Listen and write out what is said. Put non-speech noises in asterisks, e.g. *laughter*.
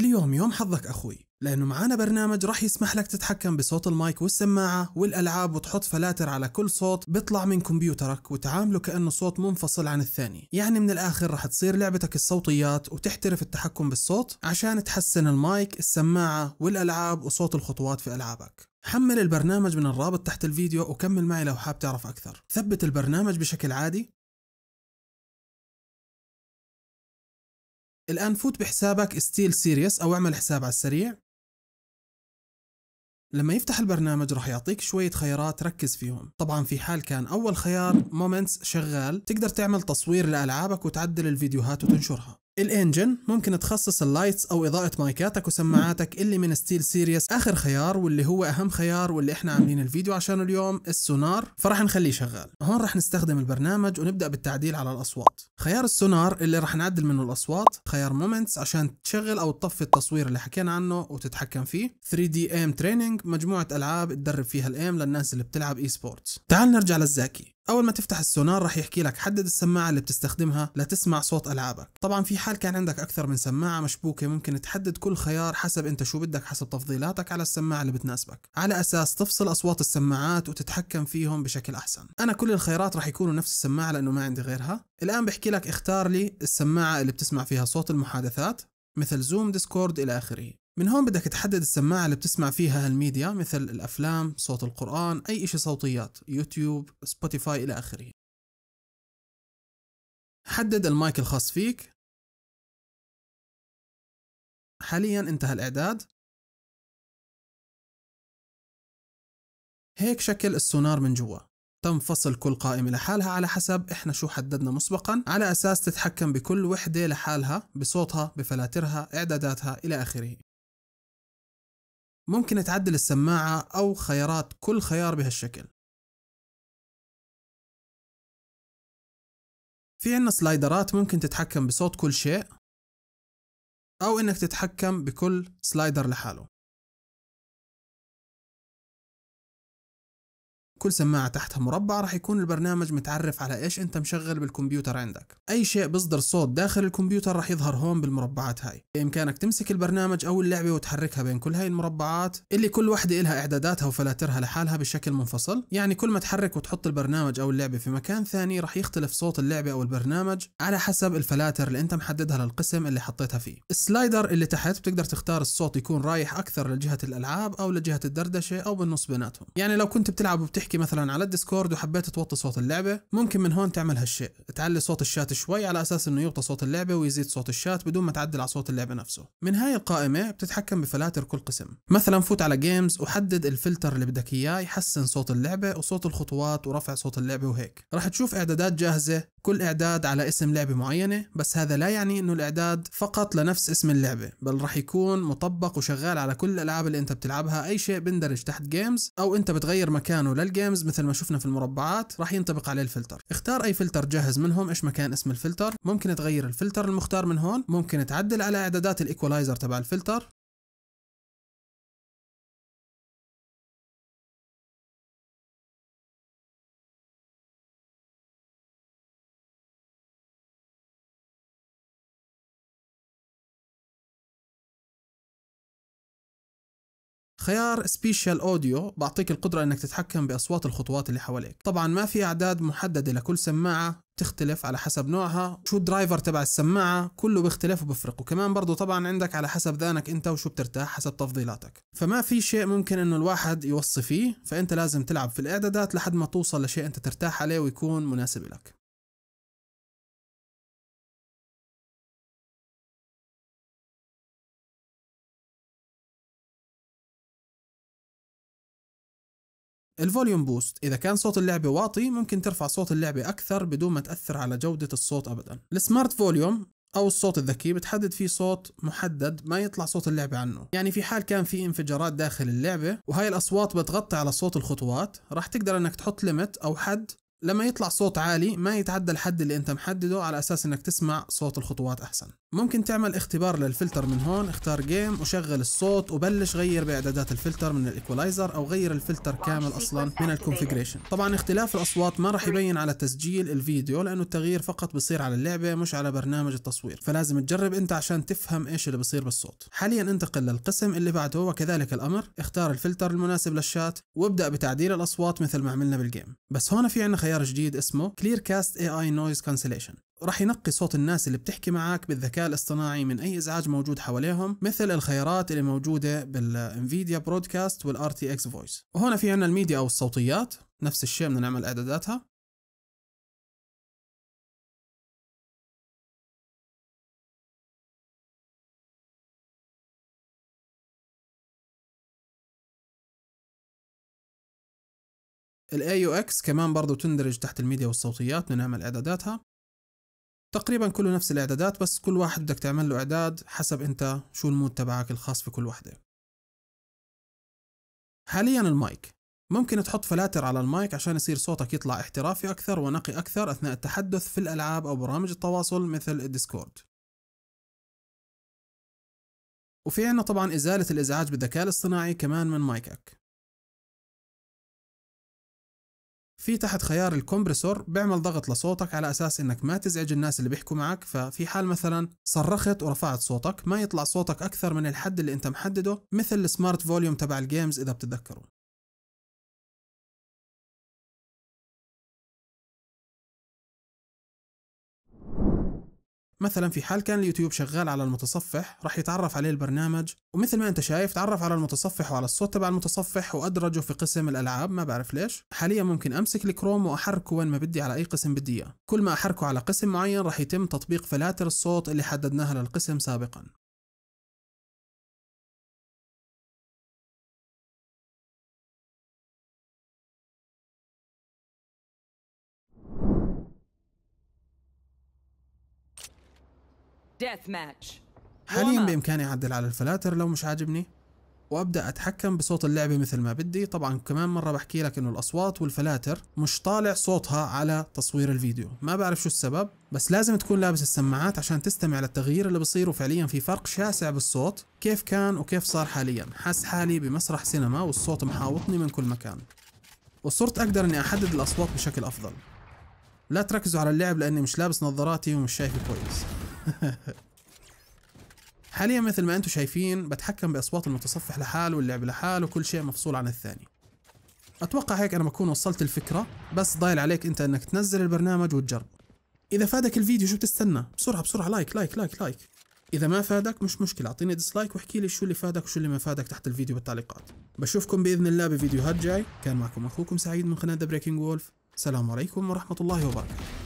اليوم يوم حظك أخوي لأنه معانا برنامج راح يسمح لك تتحكم بصوت المايك والسماعة والألعاب وتحط فلاتر على كل صوت بيطلع من كمبيوترك وتعامله كأنه صوت منفصل عن الثاني يعني من الآخر راح تصير لعبتك الصوتيات وتحترف التحكم بالصوت عشان تحسن المايك السماعة والألعاب وصوت الخطوات في ألعابك حمل البرنامج من الرابط تحت الفيديو وكمل معي لو حاب تعرف أكثر ثبت البرنامج بشكل عادي الآن فوت بحسابك ستيل سيريس أو اعمل حساب على السريع لما يفتح البرنامج راح يعطيك شوية خيارات ركز فيهم طبعا في حال كان أول خيار مومنتس شغال تقدر تعمل تصوير لألعابك وتعدل الفيديوهات وتنشرها الانجن ممكن تخصص اللايتس او اضاءه مايكاتك وسماعاتك اللي من ستيل سيريس اخر خيار واللي هو اهم خيار واللي احنا عاملين الفيديو عشانه اليوم السونار فراح نخليه شغال هون راح نستخدم البرنامج ونبدا بالتعديل على الاصوات خيار السونار اللي راح نعدل منه الاصوات خيار مومنتس عشان تشغل او تطفي التصوير اللي حكينا عنه وتتحكم فيه 3 دي ايم تريننج مجموعه العاب تدرب فيها الايم للناس اللي بتلعب اي سبورتس تعال نرجع للزاكي اول ما تفتح السونار راح يحكي لك حدد السماعه اللي بتستخدمها لتسمع صوت العابك طبعا في حال كان عندك اكثر من سماعه مشبوكه ممكن تحدد كل خيار حسب انت شو بدك حسب تفضيلاتك على السماعه اللي بتناسبك على اساس تفصل اصوات السماعات وتتحكم فيهم بشكل احسن انا كل الخيارات راح يكونوا نفس السماعه لانه ما عندي غيرها الان بحكي لك اختار لي السماعه اللي بتسمع فيها صوت المحادثات مثل زوم ديسكورد الى اخره من هون بدك تحدد السماعة اللي بتسمع فيها هالميديا مثل الأفلام، صوت القرآن، أي إشي صوتيات، يوتيوب، سبوتيفاي إلى آخره. حدد المايك الخاص فيك. حاليا انتهى الإعداد. هيك شكل السونار من جوا. تم فصل كل قائمة لحالها على حسب إحنا شو حددنا مسبقا على أساس تتحكم بكل وحدة لحالها بصوتها بفلاترها إعداداتها إلى آخره ممكن تعدل السماعة أو خيارات كل خيار بهالشكل في عنا سلايدرات ممكن تتحكم بصوت كل شيء أو إنك تتحكم بكل سلايدر لحاله كل سماعة تحتها مربع راح يكون البرنامج متعرف على ايش انت مشغل بالكمبيوتر عندك اي شيء بيصدر صوت داخل الكمبيوتر راح يظهر هون بالمربعات هاي بامكانك تمسك البرنامج او اللعبة وتحركها بين كل هاي المربعات اللي كل وحدة لها اعداداتها وفلاترها لحالها بشكل منفصل يعني كل ما تحرك وتحط البرنامج او اللعبة في مكان ثاني راح يختلف صوت اللعبة او البرنامج على حسب الفلاتر اللي انت محددها للقسم اللي حطيتها فيه السلايدر اللي تحت بتقدر تختار الصوت يكون رايح اكثر لجهة الالعاب او لجهة الدردشة او بالنص بيناتهم يعني لو كنت بتلعب وبتحكي تحكي مثلا على الديسكورد وحبيت توطي صوت اللعبه ممكن من هون تعمل هالشيء تعلي صوت الشات شوي على اساس انه يغطي صوت اللعبه ويزيد صوت الشات بدون ما تعدل على صوت اللعبه نفسه من هاي القائمه بتتحكم بفلاتر كل قسم مثلا فوت على جيمز وحدد الفلتر اللي بدك اياه يحسن صوت اللعبه وصوت الخطوات ورفع صوت اللعبه وهيك راح تشوف اعدادات جاهزه كل إعداد على اسم لعبة معينة بس هذا لا يعني إنه الإعداد فقط لنفس اسم اللعبة بل رح يكون مطبق وشغال على كل الألعاب اللي أنت بتلعبها أي شيء بندرج تحت جيمز أو أنت بتغير مكانه للجيمز مثل ما شفنا في المربعات رح ينطبق عليه الفلتر اختار أي فلتر جاهز منهم إيش مكان اسم الفلتر ممكن تغير الفلتر المختار من هون ممكن تعدل على إعدادات الإيكولايزر تبع الفلتر خيار سبيشال اوديو بعطيك القدرة انك تتحكم باصوات الخطوات اللي حواليك طبعا ما في اعداد محددة لكل سماعة تختلف على حسب نوعها شو الدرايفر تبع السماعة كله بيختلف وبفرق وكمان برضه طبعا عندك على حسب ذانك انت وشو بترتاح حسب تفضيلاتك فما في شيء ممكن انه الواحد يوصي فيه فانت لازم تلعب في الاعدادات لحد ما توصل لشيء انت ترتاح عليه ويكون مناسب لك الفوليوم بوست إذا كان صوت اللعبة واطي ممكن ترفع صوت اللعبة أكثر بدون ما تأثر على جودة الصوت أبدا السمارت فوليوم أو الصوت الذكي بتحدد فيه صوت محدد ما يطلع صوت اللعبة عنه يعني في حال كان في انفجارات داخل اللعبة وهي الأصوات بتغطي على صوت الخطوات راح تقدر أنك تحط ليمت أو حد لما يطلع صوت عالي ما يتعدى الحد اللي انت محدده على اساس انك تسمع صوت الخطوات احسن ممكن تعمل اختبار للفلتر من هون اختار جيم وشغل الصوت وبلش غير باعدادات الفلتر من الايكولايزر او غير الفلتر كامل اصلا من الكونفيجريشن طبعا اختلاف الاصوات ما راح يبين على تسجيل الفيديو لانه التغيير فقط بصير على اللعبه مش على برنامج التصوير فلازم تجرب انت عشان تفهم ايش اللي بصير بالصوت حاليا انتقل للقسم اللي بعده وكذلك الامر اختار الفلتر المناسب للشات وابدا بتعديل الاصوات مثل ما عملنا بالجيم بس هون في عندنا خيار جديد اسمه كلير كاست اي اي نويز كانسليشن راح ينقي صوت الناس اللي بتحكي معك بالذكاء الاصطناعي من اي ازعاج موجود حواليهم مثل الخيارات اللي موجوده بالانفيديا برودكاست والار تي اكس فويس وهنا في عندنا الميديا او الصوتيات نفس الشيء بدنا نعمل اعداداتها الاي يو اكس كمان برضو تندرج تحت الميديا والصوتيات نعمل اعداداتها تقريبا كله نفس الاعدادات بس كل واحد بدك تعمل له اعداد حسب انت شو المود تبعك الخاص في كل واحدة حاليا المايك ممكن تحط فلاتر على المايك عشان يصير صوتك يطلع احترافي أكثر ونقي أكثر أثناء التحدث في الألعاب أو برامج التواصل مثل الديسكورد وفي عنا طبعا إزالة الإزعاج بالذكاء الاصطناعي كمان من مايكك في تحت خيار الكمبرسور بيعمل ضغط لصوتك على اساس انك ما تزعج الناس اللي بيحكوا معك ففي حال مثلا صرخت ورفعت صوتك ما يطلع صوتك اكثر من الحد اللي انت محدده مثل السمارت فوليوم تبع الجيمز اذا بتتذكروا مثلا في حال كان اليوتيوب شغال على المتصفح راح يتعرف عليه البرنامج ومثل ما انت شايف تعرف على المتصفح وعلى الصوت تبع المتصفح وادرجه في قسم الالعاب ما بعرف ليش حاليا ممكن امسك الكروم واحركه وين ما بدي على اي قسم بدي اياه كل ما احركه على قسم معين راح يتم تطبيق فلاتر الصوت اللي حددناها للقسم سابقا حاليا بإمكاني أعدل على الفلاتر لو مش عاجبني وابدا اتحكم بصوت اللعبه مثل ما بدي طبعا كمان مره بحكي لك انه الاصوات والفلاتر مش طالع صوتها على تصوير الفيديو ما بعرف شو السبب بس لازم تكون لابس السماعات عشان تستمع للتغيير اللي بصير وفعليا في فرق شاسع بالصوت كيف كان وكيف صار حاليا حاس حالي بمسرح سينما والصوت محاوطني من كل مكان وصرت اقدر اني احدد الاصوات بشكل افضل لا تركزوا على اللعب لاني مش لابس نظاراتي ومش شايف كويس *laughs* حاليا مثل ما انتم شايفين بتحكم باصوات المتصفح لحاله واللعب لحاله وكل شيء مفصول عن الثاني اتوقع هيك انا بكون وصلت الفكره بس ضايل عليك انت انك تنزل البرنامج وتجربه اذا فادك الفيديو شو بتستنى بسرعه بسرعه لايك لايك لايك لايك اذا ما فادك مش مشكله اعطيني ديسلايك واحكي لي شو اللي فادك وشو اللي ما فادك تحت الفيديو بالتعليقات بشوفكم باذن الله بفيديوهات جاي كان معكم اخوكم سعيد من قناه بريكنج وولف السلام عليكم ورحمه الله وبركاته